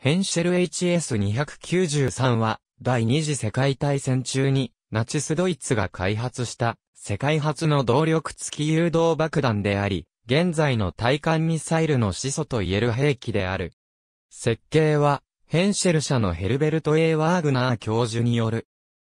ヘンシェル HS293 は、第二次世界大戦中に、ナチスドイツが開発した、世界初の動力付き誘導爆弾であり、現在の対艦ミサイルの始祖と言える兵器である。設計は、ヘンシェル社のヘルベルト・エワーグナー教授による。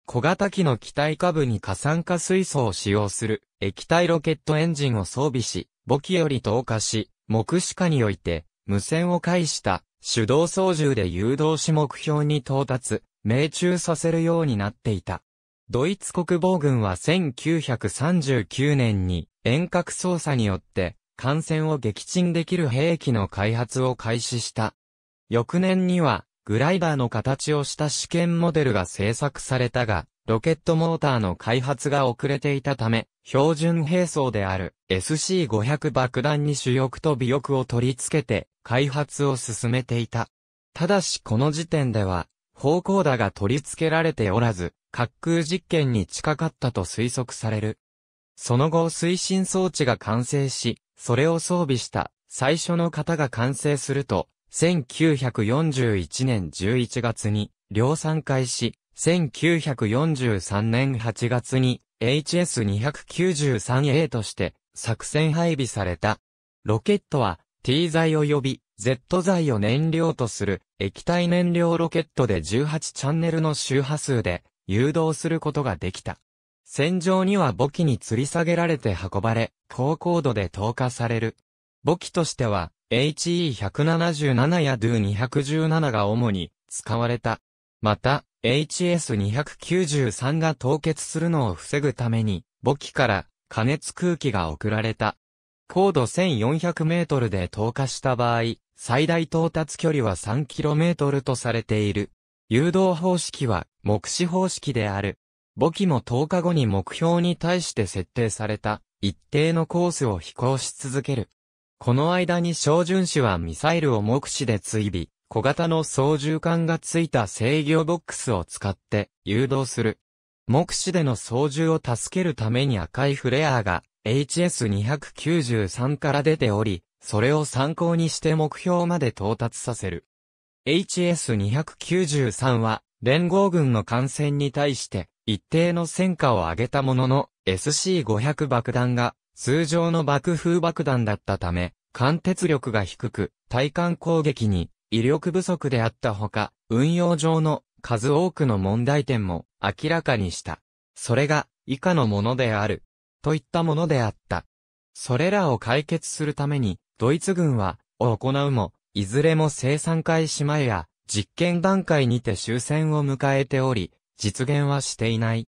小型機の機体下部に過酸化水素を使用する液体ロケットエンジンを装備し、母機より投下し、目視下において無線を介した手動操縦で誘導し目標に到達、命中させるようになっていた。ドイツ国防軍は1939年に遠隔操作によって艦船を撃沈できる兵器の開発を開始した。翌年にはグライダーの形をした試験モデルが製作されたが、ロケットモーターの開発が遅れていたため、標準兵装である SC500 爆弾に主翼と尾翼を取り付けて開発を進めていた。ただしこの時点では、方向打が取り付けられておらず、滑空実験に近かったと推測される。その後推進装置が完成し、それを装備した最初の型が完成すると、1941年11月に量産開始、1943年8月に HS293A として作戦配備された。ロケットは T 剤及び Z 剤を燃料とする液体燃料ロケットで18チャンネルの周波数で誘導することができた。戦場には母機に吊り下げられて運ばれ、高高度で投下される。母機としては HE177 や DO217 が主に使われた。また、HS293 が凍結するのを防ぐために、母機から加熱空気が送られた。高度1400メートルで投下した場合、最大到達距離は3トルとされている。誘導方式は目視方式である。母機も10日後に目標に対して設定された一定のコースを飛行し続ける。この間に照準子はミサイルを目視で追尾、小型の操縦管がついた制御ボックスを使って誘導する。目視での操縦を助けるために赤いフレアが HS293 から出ており、それを参考にして目標まで到達させる。HS293 は連合軍の艦船に対して一定の戦果を上げたものの SC500 爆弾が通常の爆風爆弾だったため、貫徹力が低く、対艦攻撃に威力不足であったほか、運用上の数多くの問題点も明らかにした。それが以下のものである。といったものであった。それらを解決するために、ドイツ軍は、を行うも、いずれも生産開始前や、実験段階にて終戦を迎えており、実現はしていない。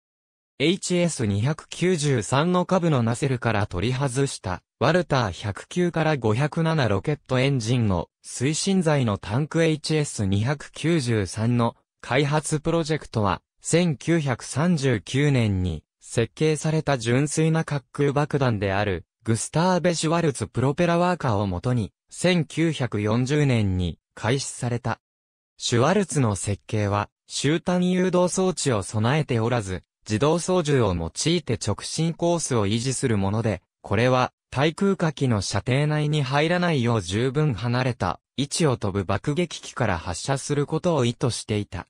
HS293 の下部のナセルから取り外した、ワルター109から507ロケットエンジンの推進剤のタンク HS293 の開発プロジェクトは、1939年に設計された純粋な滑空爆弾である、グスターベ・シュワルツプロペラワーカーをもとに、1940年に開始された。シュワルツの設計は、終端誘導装置を備えておらず、自動操縦を用いて直進コースを維持するもので、これは、対空火器の射程内に入らないよう十分離れた位置を飛ぶ爆撃機から発射することを意図していた。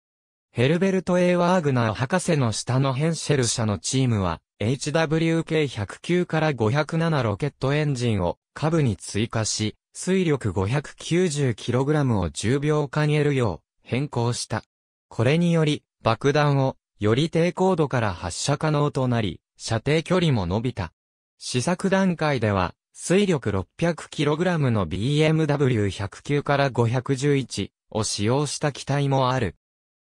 ヘルベルト・ A・ ワーグナー博士の下のヘンシェル社のチームは、HWK109 から507ロケットエンジンを下部に追加し、水力 590kg を10秒間得るよう変更した。これにより、爆弾をより低高度から発射可能となり、射程距離も伸びた。試作段階では、水力 600kg の BMW109 から511を使用した機体もある。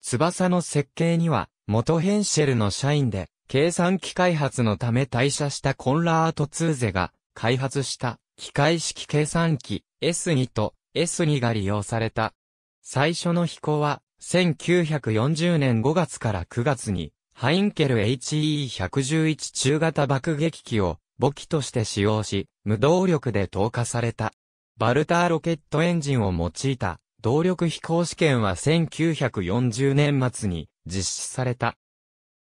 翼の設計には、元ヘンシェルの社員で、計算機開発のため退社したコンラート・ツーゼが開発した機械式計算機 S2 と S2 が利用された。最初の飛行は1940年5月から9月に、ハインケル HE111 中型爆撃機を母機として使用し、無動力で投下された。バルターロケットエンジンを用いた動力飛行試験は1940年末に実施された。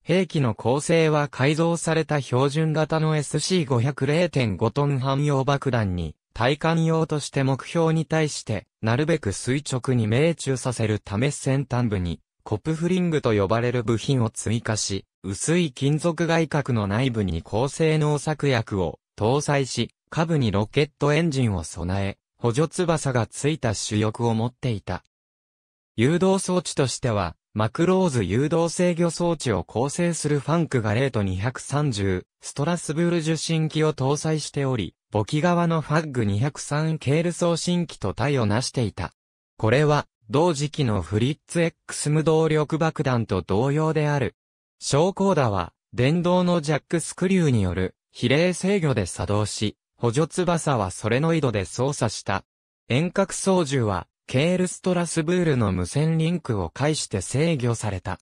兵器の構成は改造された標準型の SC500 0.5トン汎用爆弾に体感用として目標に対して、なるべく垂直に命中させるため先端部に、コプフリングと呼ばれる部品を追加し、薄い金属外角の内部に高性能作薬を搭載し、下部にロケットエンジンを備え、補助翼がついた主翼を持っていた。誘導装置としては、マクローズ誘導制御装置を構成するファンクがレート230、ストラスブール受信機を搭載しており、簿記側のファッグ203ケール送信機と対をなしていた。これは、同時期のフリッツ X 無動力爆弾と同様である。昇降打は、電動のジャックスクリューによる比例制御で作動し、補助翼はソレノイドで操作した。遠隔操縦は、ケールストラスブールの無線リンクを介して制御された。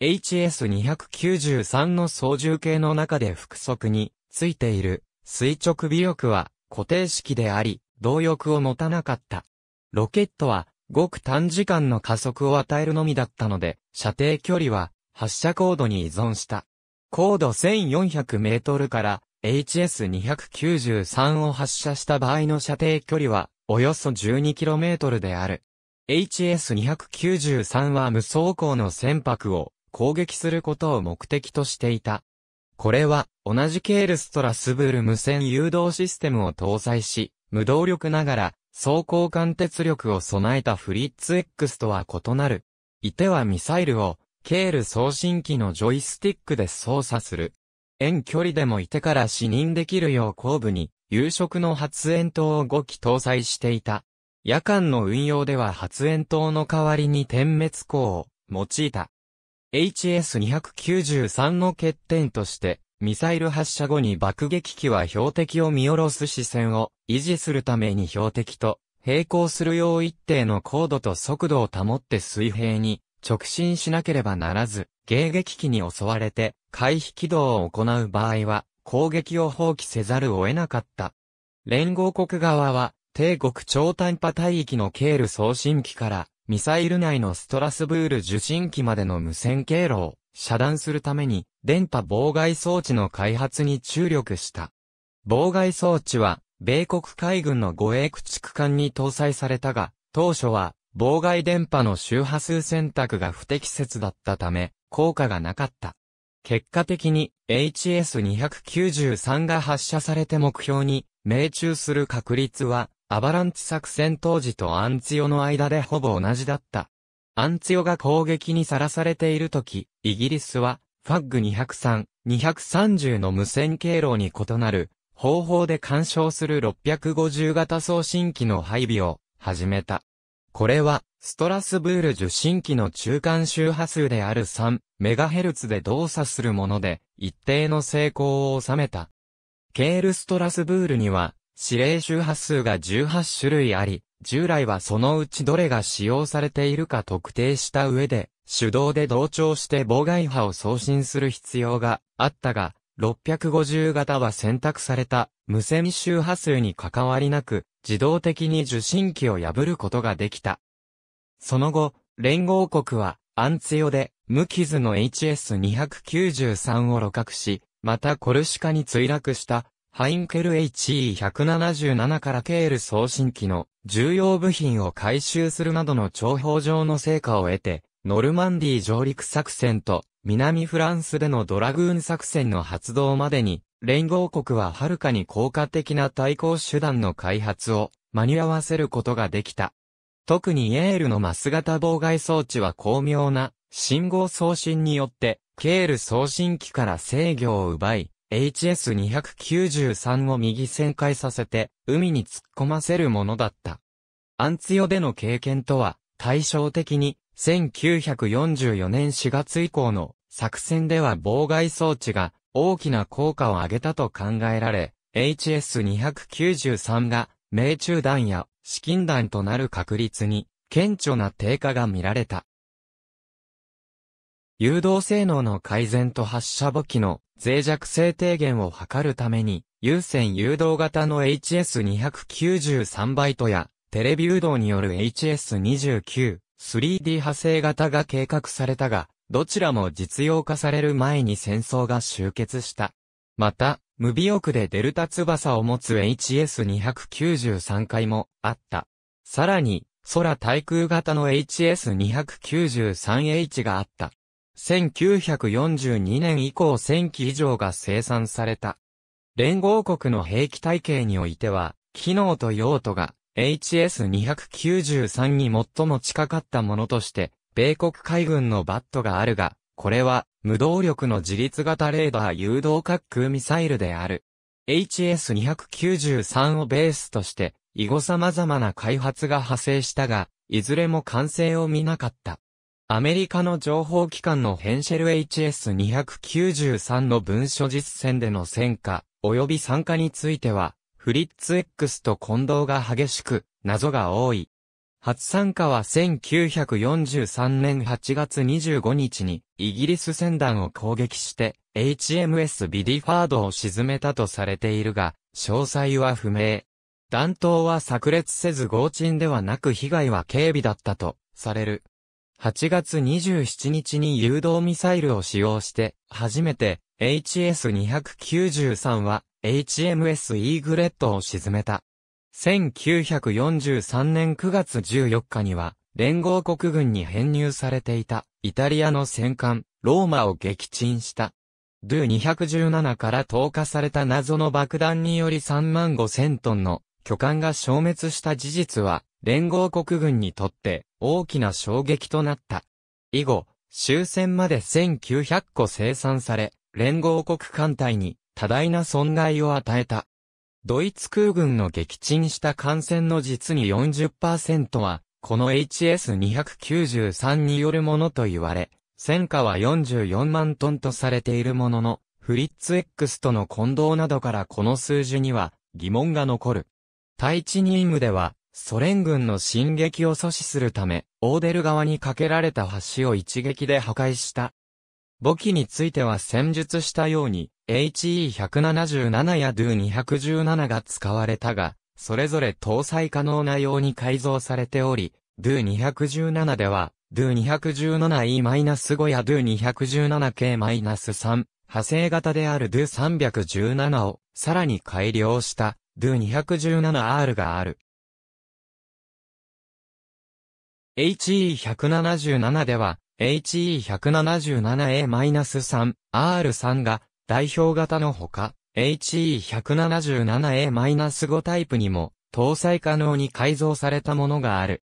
HS293 の操縦系の中で複足についている垂直尾翼は固定式であり、動翼を持たなかった。ロケットは、ごく短時間の加速を与えるのみだったので、射程距離は発射高度に依存した。高度1400メートルから HS293 を発射した場合の射程距離はおよそ1 2トルである。HS293 は無走行の船舶を攻撃することを目的としていた。これは同じケールストラスブル無線誘導システムを搭載し、無動力ながら、走行貫徹力を備えたフリッツ X とは異なる。いてはミサイルを、ケール送信機のジョイスティックで操作する。遠距離でもいてから視認できるよう後部に、夕食の発煙筒を5機搭載していた。夜間の運用では発煙筒の代わりに点滅光を用いた。HS293 の欠点として、ミサイル発射後に爆撃機は標的を見下ろす視線を維持するために標的と並行するよう一定の高度と速度を保って水平に直進しなければならず、迎撃機に襲われて回避軌道を行う場合は攻撃を放棄せざるを得なかった。連合国側は帝国超短波帯域のケール送信機からミサイル内のストラスブール受信機までの無線経路を遮断するために電波妨害装置の開発に注力した。妨害装置は、米国海軍の護衛駆逐艦に搭載されたが、当初は妨害電波の周波数選択が不適切だったため、効果がなかった。結果的に HS293 が発射されて目標に命中する確率はアバランチ作戦当時とアンツヨの間でほぼ同じだった。アンツヨが攻撃にさらされているとき、イギリスは、ファッグ203、230の無線経路に異なる、方法で干渉する650型送信機の配備を始めた。これは、ストラスブール受信機の中間周波数である 3MHz で動作するもので、一定の成功を収めた。ケールストラスブールには、指令周波数が18種類あり、従来はそのうちどれが使用されているか特定した上で、手動で同調して妨害波を送信する必要があったが、650型は選択された無線周波数に関わりなく、自動的に受信機を破ることができた。その後、連合国は、アンツヨで、無傷の HS293 を露獲し、またコルシカに墜落したハインケル HE177 からケール送信機の重要部品を回収するなどの重宝上の成果を得て、ノルマンディ上陸作戦と南フランスでのドラグーン作戦の発動までに、連合国ははるかに効果的な対抗手段の開発を間に合わせることができた。特にイールのマス型妨害装置は巧妙な信号送信によって、ケール送信機から制御を奪い、HS293 を右旋回させて、海に突っ込ませるものだった。アンツヨでの経験とは、対照的に、1944年4月以降の作戦では妨害装置が大きな効果を上げたと考えられ、HS293 が命中弾や資金弾となる確率に顕著な低下が見られた。誘導性能の改善と発射母機の脆弱性低減を図るために、有線誘導型の HS293 バイトや、テレビ誘導による HS29、3D 派生型が計画されたが、どちらも実用化される前に戦争が終結した。また、無尾翼でデルタ翼を持つ HS293 回もあった。さらに、空対空型の HS293H があった。1942年以降1000機以上が生産された。連合国の兵器体系においては、機能と用途が HS293 に最も近かったものとして、米国海軍のバットがあるが、これは無動力の自立型レーダー誘導滑空ミサイルである。HS293 をベースとして、以後様々な開発が派生したが、いずれも完成を見なかった。アメリカの情報機関のヘンシェル HS293 の文書実践での戦果、及び参加については、フリッツ X と混同が激しく、謎が多い。初参加は1943年8月25日に、イギリス船団を攻撃して、HMS ビディファードを沈めたとされているが、詳細は不明。弾頭は炸裂せず合沈ではなく被害は軽微だったと、される。8月27日に誘導ミサイルを使用して、初めて HS293 は HMS イーグレットを沈めた。1943年9月14日には、連合国軍に編入されていたイタリアの戦艦、ローマを撃沈した。ドゥ217から投下された謎の爆弾により3万5千トンの巨艦が消滅した事実は、連合国軍にとって大きな衝撃となった。以後、終戦まで1900個生産され、連合国艦隊に多大な損害を与えた。ドイツ空軍の撃沈した艦船の実に40%は、この HS293 によるものと言われ、戦火は44万トンとされているものの、フリッツ X との混同などからこの数字には疑問が残る。対地任務では、ソ連軍の進撃を阻止するため、オーデル側に架けられた橋を一撃で破壊した。母機については戦術したように、HE177 や DO217 が使われたが、それぞれ搭載可能なように改造されており、DO217 では、DO217E-5 や DO217K-3、派生型である DO317 をさらに改良した DO217R がある。HE177 では、HE177A-3、R3 が代表型のほか、HE177A-5 タイプにも搭載可能に改造されたものがある。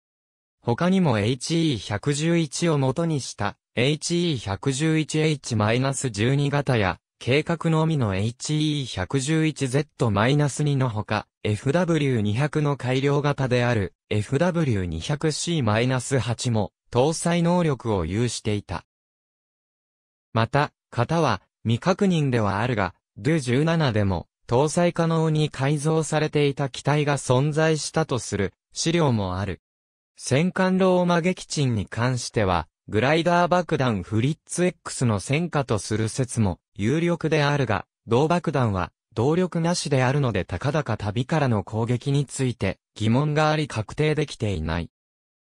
他にも HE111 を元にした HE111H-12 型や計画のみの HE111Z-2 のほか、FW200 の改良型である FW200C-8 も搭載能力を有していた。また、型は未確認ではあるが、d u 1 7でも搭載可能に改造されていた機体が存在したとする資料もある。戦艦ローマ撃沈に関しては、グライダー爆弾フリッツ X の戦果とする説も有力であるが、同爆弾は、動力なしであるので高々旅からの攻撃について疑問があり確定できていない。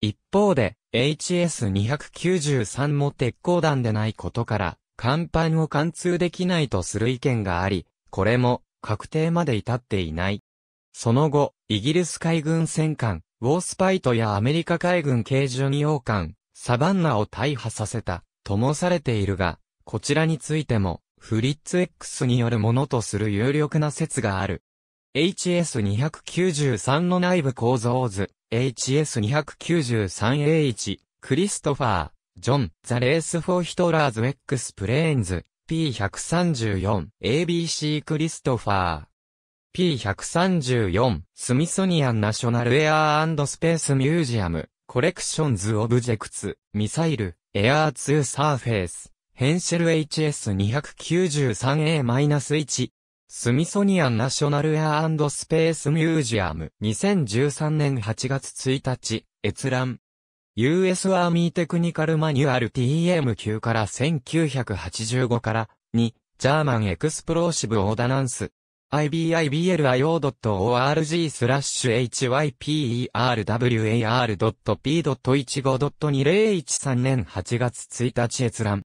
一方で、HS293 も鉄鋼弾でないことから、甲板を貫通できないとする意見があり、これも確定まで至っていない。その後、イギリス海軍戦艦、ウォースパイトやアメリカ海軍軽巡洋艦、サバンナを大破させた、ともされているが、こちらについても、フリッツ X によるものとする有力な説がある。HS293 の内部構造図、HS293A1、クリストファー、ジョン、ザ・レース・フォー・ヒトラーズ・ X・ ックス・プレーンズ、P134、ABC・ クリストファー。P134、スミソニアン・ナショナル・エアースペース・ミュージアム、コレクションズ・オブジェクツ、ミサイル、エアーツー・サーフェイス、ヘンシェル HS293A-1 スミソニアンナショナルエアスペースミュージアム2013年8月1日閲覧 US アーミーテクニカルマニュアル TM9 から1985から2ジャーマンエクスプローシブオーダナンス ibibl.io.org スラッシュ hyperwar.p.15.2013 年8月1日閲覧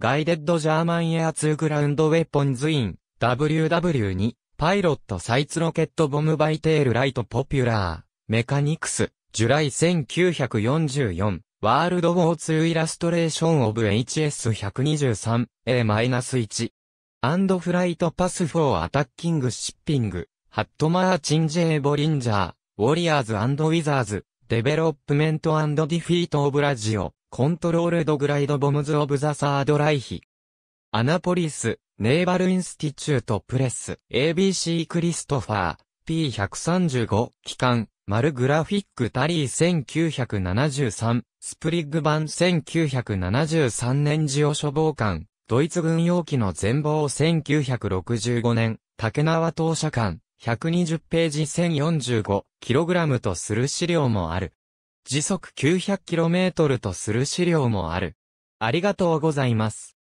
ガイデッドジャーマンエア2グラウンドウェポンズイン WW2 パイロットサイツロケットボムバイテールライトポピュラーメカニクスジュライ1944ワールドウォー2イラストレーションオブ HS123A-1 アンドフライトパスフォーアタッキングシッピングハットマーチン J ボリンジャーウォリアーズウィザーズデベロップメントディフィートオブラジオコントロールドグライドボムズオブザサードライヒ。アナポリス、ネーバルインスティチュートプレス、ABC クリストファー、P135、機関、ルグラフィックタリー1973、スプリッグ版1973年ジオ処防官、ドイツ軍用機の全貌1965年、竹縄投射艦、120ページ1 0 4 5ラムとする資料もある。時速 900km とする資料もある。ありがとうございます。